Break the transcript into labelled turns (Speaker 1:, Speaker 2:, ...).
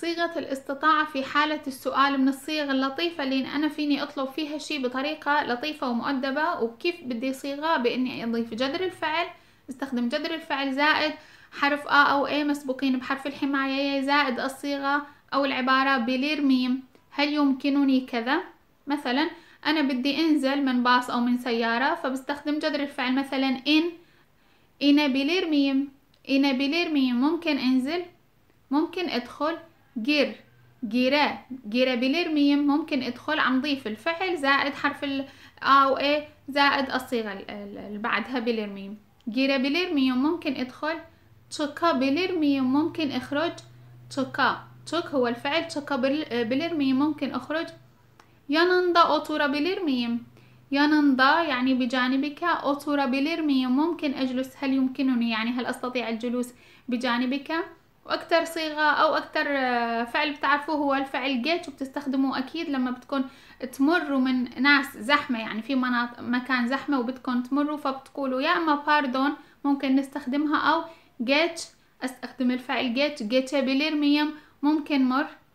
Speaker 1: صيغة الاستطاعة في حالة السؤال من الصيغ اللطيفة اللي أنا فيني أطلب فيها شي بطريقة لطيفة ومؤدبة وكيف بدي صيغة بإني أضيف جذر الفعل استخدم جذر الفعل زائد حرف آ أو إيه مسبوقين بحرف الحماية زائد الصيغة أو العبارة بلير ميم هل يمكنني كذا؟ مثلا أنا بدي أنزل من باص أو من سيارة فبستخدم جذر الفعل مثلا إن إن بلير ميم إن بلير ميم ممكن أنزل ممكن أدخل جير جيرا جيرا ميم ممكن ادخل عم ضيف الفعل زائد حرف ال آ اي زائد الصيغة اللي بعدها ميم جيرا ميم ممكن ادخل بلير ميم ممكن اخرج تشكا تشك هو الفعل بلير آه، ميم ممكن اخرج اوتورا بلير ميم yanında يعني بجانبك بلير ميم ممكن أجلس هل يمكنني يعني هل أستطيع الجلوس بجانبك؟ واكثر صيغه او اكثر آه، فعل بتعرفوه هو الفعل جيت وبتستخدموه اكيد لما بتكون تمروا من ناس زحمه يعني في مناطق مكان زحمه وبدكم تمروا فبتقولوا يا اما باردون ممكن نستخدمها او جيت استخدم الفعل جيت جيت ميم ممكن مر